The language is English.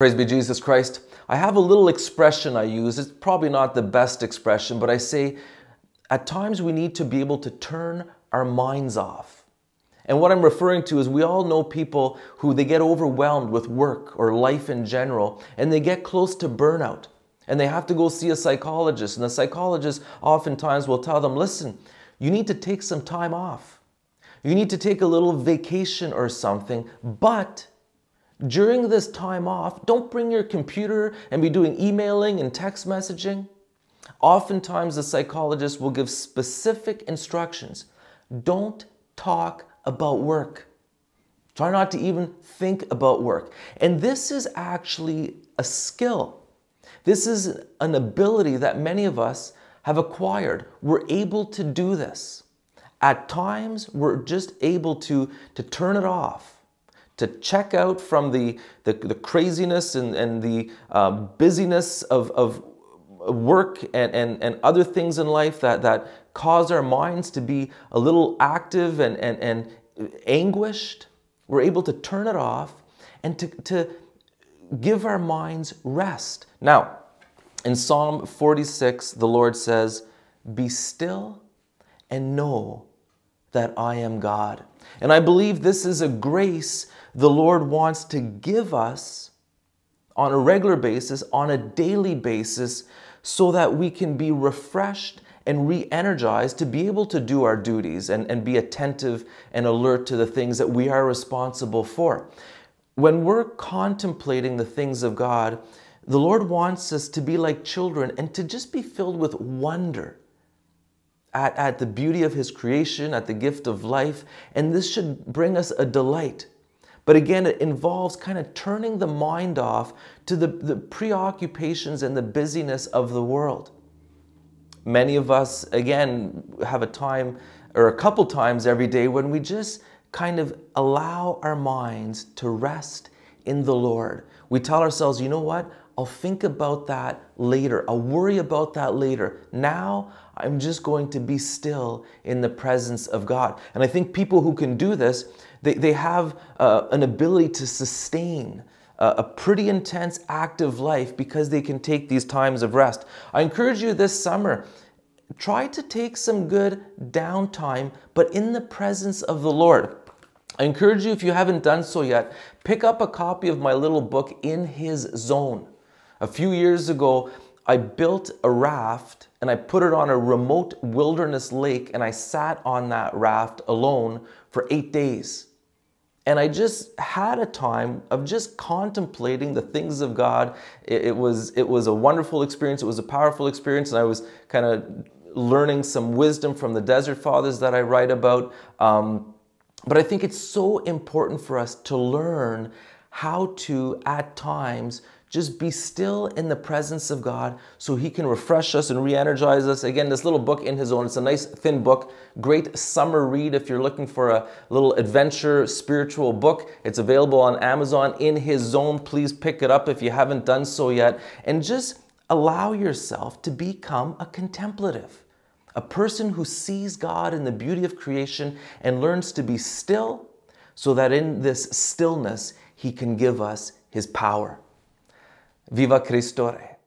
Praise be Jesus Christ. I have a little expression I use. It's probably not the best expression, but I say at times we need to be able to turn our minds off. And what I'm referring to is we all know people who they get overwhelmed with work or life in general and they get close to burnout and they have to go see a psychologist and the psychologist oftentimes will tell them, "Listen, you need to take some time off. You need to take a little vacation or something, but during this time off, don't bring your computer and be doing emailing and text messaging. Oftentimes, the psychologist will give specific instructions. Don't talk about work. Try not to even think about work. And this is actually a skill. This is an ability that many of us have acquired. We're able to do this. At times, we're just able to, to turn it off to check out from the, the, the craziness and, and the uh, busyness of, of work and, and, and other things in life that, that cause our minds to be a little active and, and, and anguished. We're able to turn it off and to, to give our minds rest. Now, in Psalm 46, the Lord says, Be still and know that I am God. And I believe this is a grace the Lord wants to give us on a regular basis, on a daily basis, so that we can be refreshed and re energized to be able to do our duties and, and be attentive and alert to the things that we are responsible for. When we're contemplating the things of God, the Lord wants us to be like children and to just be filled with wonder at, at the beauty of His creation, at the gift of life, and this should bring us a delight. But again, it involves kind of turning the mind off to the, the preoccupations and the busyness of the world. Many of us, again, have a time or a couple times every day when we just kind of allow our minds to rest in the Lord. We tell ourselves, you know what? I'll think about that later. I'll worry about that later. Now I'm just going to be still in the presence of God. And I think people who can do this, they, they have uh, an ability to sustain uh, a pretty intense active life because they can take these times of rest. I encourage you this summer, try to take some good downtime, but in the presence of the Lord. I encourage you, if you haven't done so yet, pick up a copy of my little book, In His Zone. A few years ago, I built a raft and I put it on a remote wilderness lake and I sat on that raft alone for eight days. And I just had a time of just contemplating the things of God. It, it, was, it was a wonderful experience. It was a powerful experience. And I was kind of learning some wisdom from the Desert Fathers that I write about. Um, but I think it's so important for us to learn how to, at times, just be still in the presence of God so He can refresh us and re energize us. Again, this little book, In His Own, it's a nice thin book. Great summer read if you're looking for a little adventure spiritual book. It's available on Amazon, In His Zone. Please pick it up if you haven't done so yet. And just allow yourself to become a contemplative, a person who sees God in the beauty of creation and learns to be still so that in this stillness, He can give us His power. Viva Cristo Re!